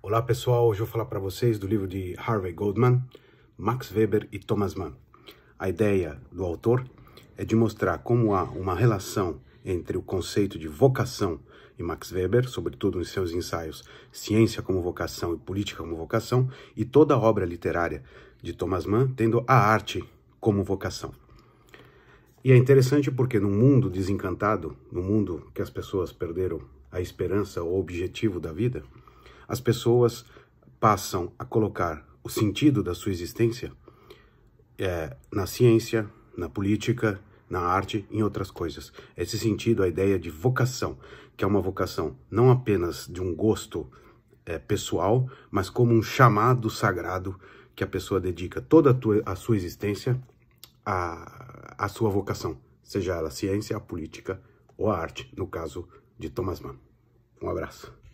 Olá pessoal, hoje eu vou falar para vocês do livro de Harvey Goldman, Max Weber e Thomas Mann. A ideia do autor é de mostrar como há uma relação entre o conceito de vocação e Max Weber, sobretudo em seus ensaios Ciência como Vocação e Política como Vocação, e toda a obra literária de Thomas Mann tendo a arte como vocação. E é interessante porque no mundo desencantado, no mundo que as pessoas perderam a esperança ou o objetivo da vida, as pessoas passam a colocar o sentido da sua existência é, na ciência, na política, na arte, em outras coisas. Esse sentido, a ideia de vocação, que é uma vocação não apenas de um gosto é, pessoal, mas como um chamado sagrado que a pessoa dedica toda a, tua, a sua existência à, à sua vocação, seja ela a ciência, a política ou a arte, no caso de Thomas Mann. Um abraço.